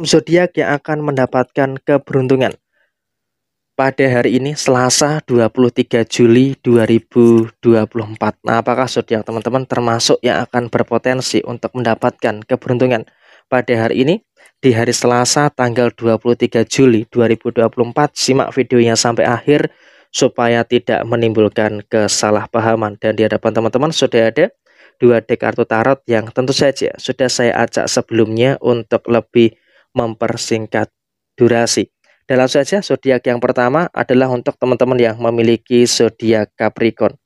zodiak yang akan mendapatkan keberuntungan. Pada hari ini Selasa 23 Juli 2024. Nah, apakah zodiak teman-teman termasuk yang akan berpotensi untuk mendapatkan keberuntungan? Pada hari ini di hari Selasa tanggal 23 Juli 2024, simak videonya sampai akhir supaya tidak menimbulkan kesalahpahaman dan di hadapan teman-teman sudah ada dua dek kartu tarot yang tentu saja sudah saya ajak sebelumnya untuk lebih mempersingkat durasi. Dalam saja zodiak yang pertama adalah untuk teman-teman yang memiliki zodiak Capricorn.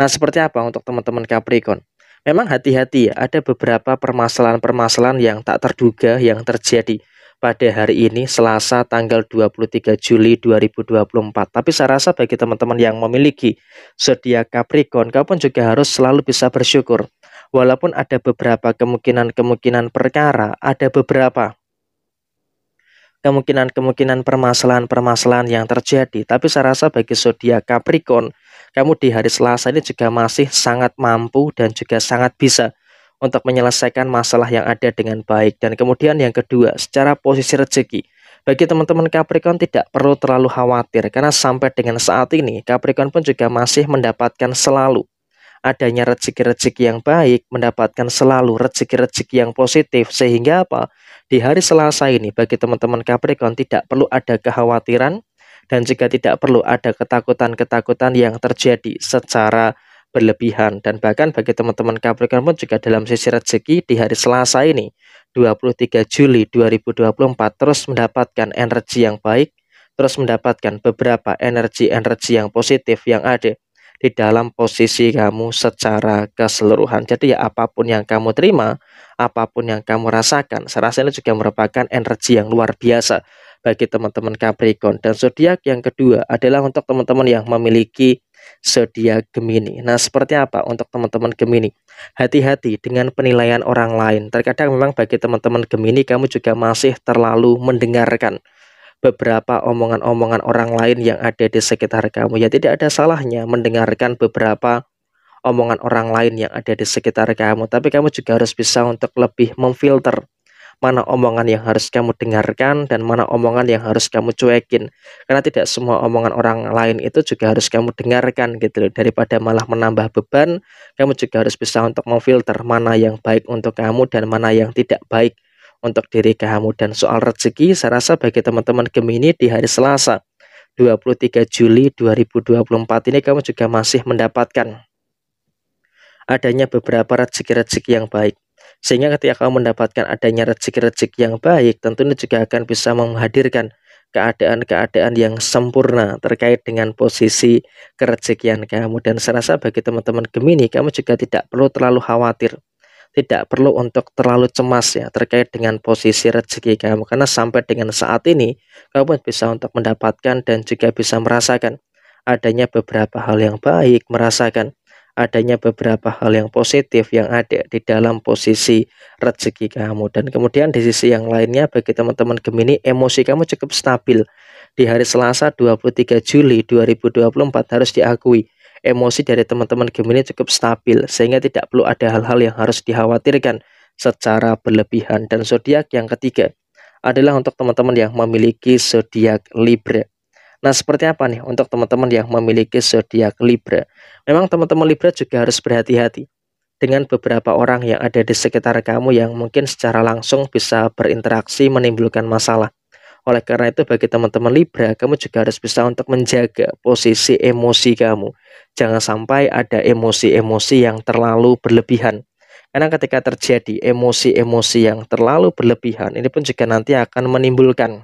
Nah, seperti apa untuk teman-teman Capricorn? Memang hati-hati ya, ada beberapa permasalahan-permasalahan yang tak terduga yang terjadi pada hari ini Selasa tanggal 23 Juli 2024. Tapi saya rasa bagi teman-teman yang memiliki zodiak Capricorn, kau pun juga harus selalu bisa bersyukur. Walaupun ada beberapa kemungkinan-kemungkinan perkara, ada beberapa kemungkinan-kemungkinan permasalahan-permasalahan yang terjadi. Tapi saya rasa bagi zodiak Capricorn, kamu di hari Selasa ini juga masih sangat mampu dan juga sangat bisa untuk menyelesaikan masalah yang ada dengan baik. Dan kemudian yang kedua, secara posisi rezeki. Bagi teman-teman Capricorn tidak perlu terlalu khawatir karena sampai dengan saat ini Capricorn pun juga masih mendapatkan selalu adanya rezeki-rezeki yang baik, mendapatkan selalu rezeki-rezeki yang positif sehingga apa? Di hari Selasa ini bagi teman-teman Capricorn tidak perlu ada kekhawatiran dan juga tidak perlu ada ketakutan-ketakutan yang terjadi secara berlebihan dan bahkan bagi teman-teman Capricorn pun juga dalam sisi rezeki di hari Selasa ini 23 Juli 2024 terus mendapatkan energi yang baik terus mendapatkan beberapa energi-energi yang positif yang ada di dalam posisi kamu secara keseluruhan. Jadi ya apapun yang kamu terima, apapun yang kamu rasakan, saya rasa ini juga merupakan energi yang luar biasa bagi teman-teman Capricorn. Dan zodiak yang kedua adalah untuk teman-teman yang memiliki zodiak Gemini. Nah, seperti apa untuk teman-teman Gemini? Hati-hati dengan penilaian orang lain. Terkadang memang bagi teman-teman Gemini kamu juga masih terlalu mendengarkan beberapa omongan-omongan orang lain yang ada di sekitar kamu. Ya tidak ada salahnya mendengarkan beberapa omongan orang lain yang ada di sekitar kamu, tapi kamu juga harus bisa untuk lebih memfilter mana omongan yang harus kamu dengarkan dan mana omongan yang harus kamu cuekin. Karena tidak semua omongan orang lain itu juga harus kamu dengarkan gitu loh. Daripada malah menambah beban, kamu juga harus bisa untuk memfilter mana yang baik untuk kamu dan mana yang tidak baik untuk diri kamu dan soal rezeki saya rasa bagi teman-teman Gemini di hari Selasa 23 Juli 2024 ini kamu juga masih mendapatkan adanya beberapa rezeki-rezeki yang baik sehingga ketika kamu mendapatkan adanya rezeki-rezeki yang baik tentunya juga akan bisa menghadirkan keadaan-keadaan yang sempurna terkait dengan posisi kerezekian kamu dan saya rasa bagi teman-teman Gemini kamu juga tidak perlu terlalu khawatir tidak perlu untuk terlalu cemas ya terkait dengan posisi rezeki kamu karena sampai dengan saat ini kamu bisa untuk mendapatkan dan juga bisa merasakan adanya beberapa hal yang baik, merasakan adanya beberapa hal yang positif yang ada di dalam posisi rezeki kamu dan kemudian di sisi yang lainnya bagi teman-teman Gemini emosi kamu cukup stabil di hari Selasa 23 Juli 2024 harus diakui emosi dari teman-teman Gemini cukup stabil sehingga tidak perlu ada hal-hal yang harus dikhawatirkan secara berlebihan dan zodiak yang ketiga adalah untuk teman-teman yang memiliki zodiak Libra. Nah, seperti apa nih untuk teman-teman yang memiliki zodiak Libra? Memang teman-teman Libra juga harus berhati-hati dengan beberapa orang yang ada di sekitar kamu yang mungkin secara langsung bisa berinteraksi menimbulkan masalah. Oleh karena itu bagi teman-teman Libra, kamu juga harus bisa untuk menjaga posisi emosi kamu. Jangan sampai ada emosi-emosi yang terlalu berlebihan. Karena ketika terjadi emosi-emosi yang terlalu berlebihan, ini pun juga nanti akan menimbulkan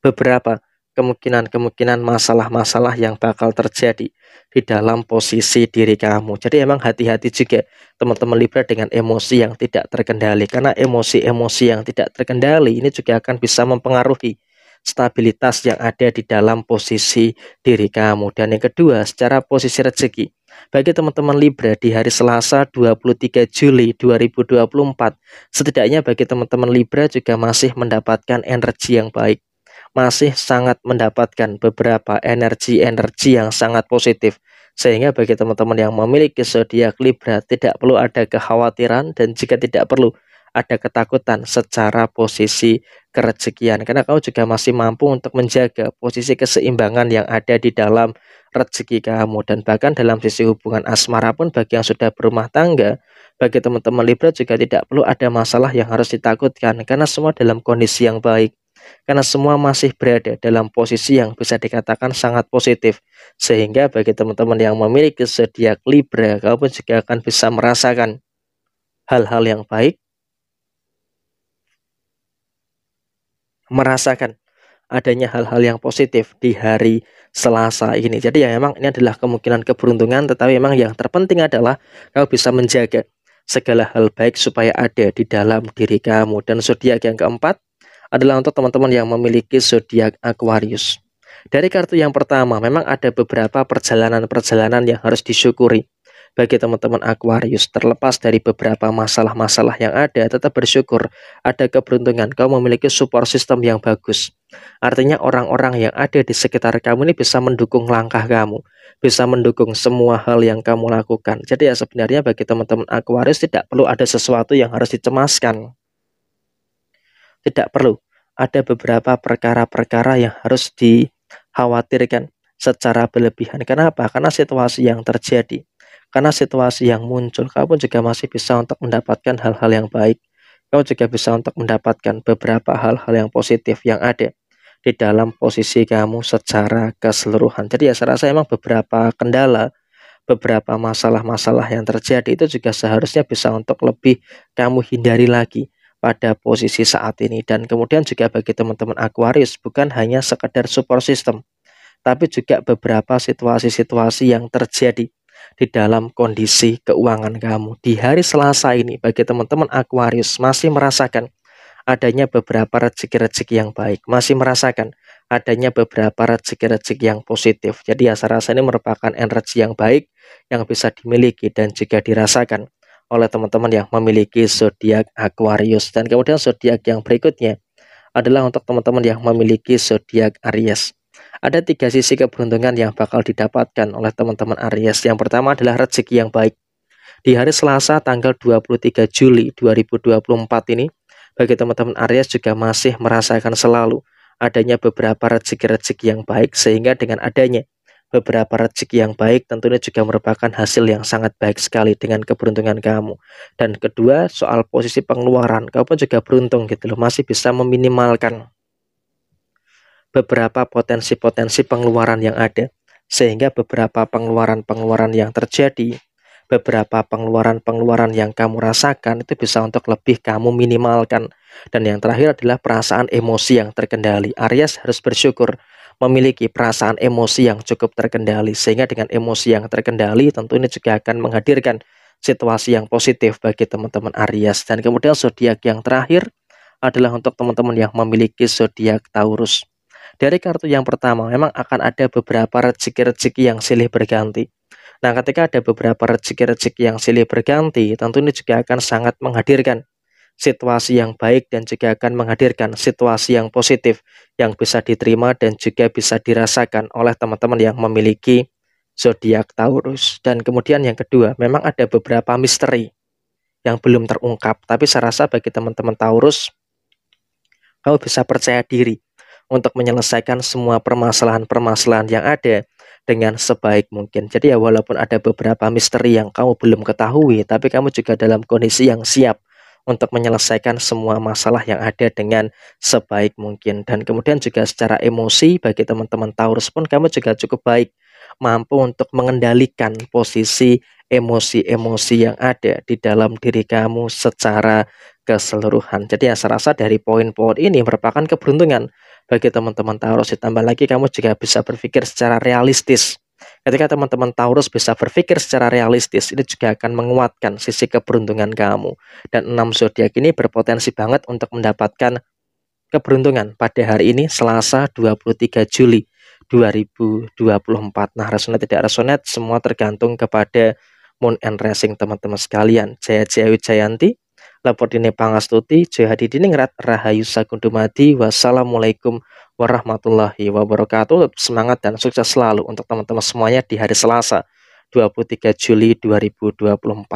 beberapa kemungkinan-kemungkinan masalah-masalah yang bakal terjadi di dalam posisi diri kamu. Jadi emang hati-hati juga teman-teman Libra dengan emosi yang tidak terkendali karena emosi-emosi yang tidak terkendali ini juga akan bisa mempengaruhi stabilitas yang ada di dalam posisi diri kamu. Dan yang kedua, secara posisi rezeki. Bagi teman-teman Libra di hari Selasa 23 Juli 2024, setidaknya bagi teman-teman Libra juga masih mendapatkan energi yang baik masih sangat mendapatkan beberapa energi-energi yang sangat positif. Sehingga bagi teman-teman yang memiliki zodiak Libra tidak perlu ada kekhawatiran dan jika tidak perlu ada ketakutan secara posisi kerezekian karena kamu juga masih mampu untuk menjaga posisi keseimbangan yang ada di dalam rezeki kamu dan bahkan dalam sisi hubungan asmara pun bagi yang sudah berumah tangga bagi teman-teman Libra juga tidak perlu ada masalah yang harus ditakutkan karena semua dalam kondisi yang baik karena semua masih berada dalam posisi yang bisa dikatakan sangat positif sehingga bagi teman-teman yang memiliki zodiak Libra kau pun juga akan bisa merasakan hal-hal yang baik merasakan adanya hal-hal yang positif di hari Selasa ini. Jadi ya memang ini adalah kemungkinan keberuntungan tetapi memang yang terpenting adalah kau bisa menjaga segala hal baik supaya ada di dalam diri kamu. Dan zodiak yang keempat adalah untuk teman-teman yang memiliki zodiak Aquarius. Dari kartu yang pertama, memang ada beberapa perjalanan-perjalanan yang harus disyukuri. Bagi teman-teman Aquarius, terlepas dari beberapa masalah-masalah yang ada, tetap bersyukur ada keberuntungan kau memiliki support system yang bagus. Artinya orang-orang yang ada di sekitar kamu ini bisa mendukung langkah kamu, bisa mendukung semua hal yang kamu lakukan. Jadi ya sebenarnya bagi teman-teman Aquarius tidak perlu ada sesuatu yang harus dicemaskan tidak perlu. Ada beberapa perkara-perkara yang harus dikhawatirkan secara berlebihan. Kenapa? Karena situasi yang terjadi, karena situasi yang muncul, kamu juga masih bisa untuk mendapatkan hal-hal yang baik. Kamu juga bisa untuk mendapatkan beberapa hal-hal yang positif yang ada di dalam posisi kamu secara keseluruhan. Jadi ya saya rasa emang beberapa kendala, beberapa masalah-masalah yang terjadi itu juga seharusnya bisa untuk lebih kamu hindari lagi pada posisi saat ini dan kemudian juga bagi teman-teman Aquarius bukan hanya sekedar support system tapi juga beberapa situasi-situasi yang terjadi di dalam kondisi keuangan kamu di hari Selasa ini bagi teman-teman Aquarius masih merasakan adanya beberapa rezeki-rezeki yang baik masih merasakan adanya beberapa rezeki-rezeki yang positif jadi asal ya, rasa ini merupakan energi yang baik yang bisa dimiliki dan juga dirasakan oleh teman-teman yang memiliki zodiak Aquarius dan kemudian zodiak yang berikutnya adalah untuk teman-teman yang memiliki zodiak Aries. Ada tiga sisi keberuntungan yang bakal didapatkan oleh teman-teman Aries. Yang pertama adalah rezeki yang baik. Di hari Selasa tanggal 23 Juli 2024 ini, bagi teman-teman Aries juga masih merasakan selalu adanya beberapa rezeki-rezeki yang baik sehingga dengan adanya Beberapa rezeki yang baik tentunya juga merupakan hasil yang sangat baik sekali dengan keberuntungan kamu. Dan kedua, soal posisi pengeluaran, kamu pun juga beruntung gitu loh, masih bisa meminimalkan beberapa potensi-potensi pengeluaran yang ada. Sehingga beberapa pengeluaran-pengeluaran yang terjadi, beberapa pengeluaran-pengeluaran yang kamu rasakan itu bisa untuk lebih kamu minimalkan. Dan yang terakhir adalah perasaan emosi yang terkendali. Aries harus bersyukur memiliki perasaan emosi yang cukup terkendali sehingga dengan emosi yang terkendali tentu ini juga akan menghadirkan situasi yang positif bagi teman-teman Aries dan kemudian zodiak yang terakhir adalah untuk teman-teman yang memiliki zodiak Taurus. Dari kartu yang pertama memang akan ada beberapa rezeki-rezeki yang silih berganti. Nah, ketika ada beberapa rezeki-rezeki yang silih berganti, tentu ini juga akan sangat menghadirkan situasi yang baik dan juga akan menghadirkan situasi yang positif yang bisa diterima dan juga bisa dirasakan oleh teman-teman yang memiliki zodiak Taurus. Dan kemudian yang kedua, memang ada beberapa misteri yang belum terungkap, tapi saya rasa bagi teman-teman Taurus kamu bisa percaya diri untuk menyelesaikan semua permasalahan-permasalahan yang ada dengan sebaik mungkin. Jadi ya walaupun ada beberapa misteri yang kamu belum ketahui, tapi kamu juga dalam kondisi yang siap untuk menyelesaikan semua masalah yang ada dengan sebaik mungkin. Dan kemudian juga secara emosi bagi teman-teman Taurus pun kamu juga cukup baik mampu untuk mengendalikan posisi emosi-emosi yang ada di dalam diri kamu secara keseluruhan. Jadi ya saya rasa dari poin-poin ini merupakan keberuntungan bagi teman-teman Taurus ditambah lagi kamu juga bisa berpikir secara realistis Ketika teman-teman Taurus bisa berpikir secara realistis, ini juga akan menguatkan sisi keberuntungan kamu. Dan enam zodiak ini berpotensi banget untuk mendapatkan keberuntungan pada hari ini Selasa 23 Juli 2024. Nah, resonate tidak resonate semua tergantung kepada Moon and Racing teman-teman sekalian. Jaya Jaya Wijayanti, Lepodine Pangastuti, Jaya Diningrat, Rahayu Sagundumadi, Wassalamualaikum warahmatullahi wabarakatuh. semangat dan sukses selalu untuk teman-teman semuanya di hari Selasa 23 Juli 2024.